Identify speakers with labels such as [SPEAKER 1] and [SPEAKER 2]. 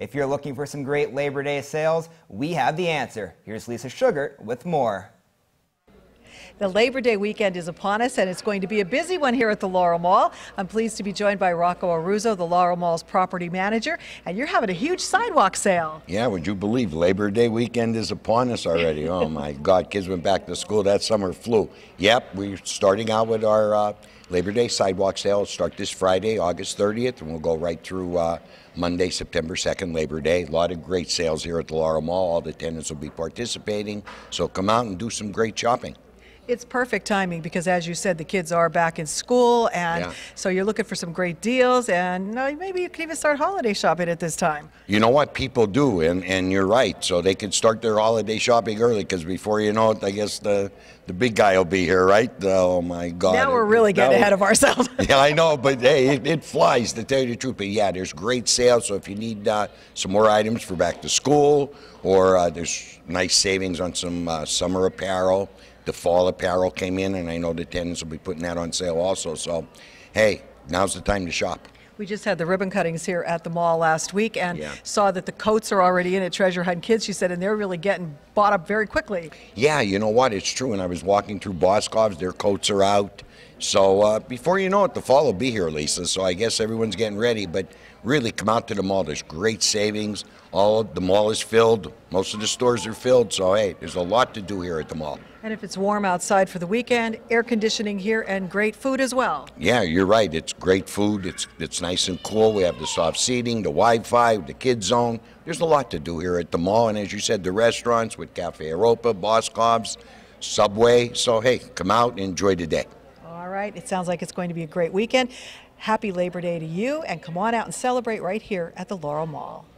[SPEAKER 1] If you're looking for some great Labor Day sales, we have the answer. Here's Lisa Sugar with more.
[SPEAKER 2] The Labor Day weekend is upon us, and it's going to be a busy one here at the Laurel Mall. I'm pleased to be joined by Rocco Aruzzo, the Laurel Mall's property manager, and you're having a huge sidewalk sale.
[SPEAKER 1] Yeah, would you believe Labor Day weekend is upon us already? oh my God, kids went back to school. That summer flew. Yep, we're starting out with our uh, Labor Day sidewalk sale. It'll start this Friday, August 30th, and we'll go right through uh, Monday, September 2nd, Labor Day. A lot of great sales here at the Laurel Mall. All the tenants will be participating, so come out and do some great shopping.
[SPEAKER 2] It's perfect timing because, as you said, the kids are back in school, and yeah. so you're looking for some great deals, and maybe you can even start holiday shopping at this
[SPEAKER 1] time. You know what people do, and, and you're right. So they can start their holiday shopping early because before you know it, I guess the the big guy will be here, right? Oh my God! Now we're really getting now, ahead of ourselves. yeah, I know, but hey, it, it, flies to tell you the truth. But yeah, there's great sales. So if you need uh, some more items for back to school, or uh, there's nice savings on some uh, summer apparel the fall apparel came in, and I know the tenants will be putting that on sale also. So, hey, now's the time to shop.
[SPEAKER 2] We just had the ribbon cuttings here at the mall last week and yeah. saw that the coats are already in at Treasure Hunt Kids, she said, and they're really getting bought up very quickly.
[SPEAKER 1] Yeah, you know what? It's true. And I was walking through Boscov's, their coats are out. So uh, before you know it, the fall will be here, Lisa. So I guess everyone's getting ready. But really, come out to the mall. There's great savings. All the mall is filled. Most of the stores are filled. So hey, there's a lot to do here at the mall.
[SPEAKER 2] And if it's warm outside for the weekend, air conditioning here and great food as well.
[SPEAKER 1] Yeah, you're right. It's great food. It's it's nice and cool. We have the soft seating, the Wi-Fi, the kids zone. There's a lot to do here at the mall. And as you said, the restaurants with Cafe Europa, Boscov's, Subway. So hey, come out and enjoy the day
[SPEAKER 2] right? It sounds like it's going to be a great weekend. Happy Labor Day to you, and come on out and celebrate right here at the Laurel Mall.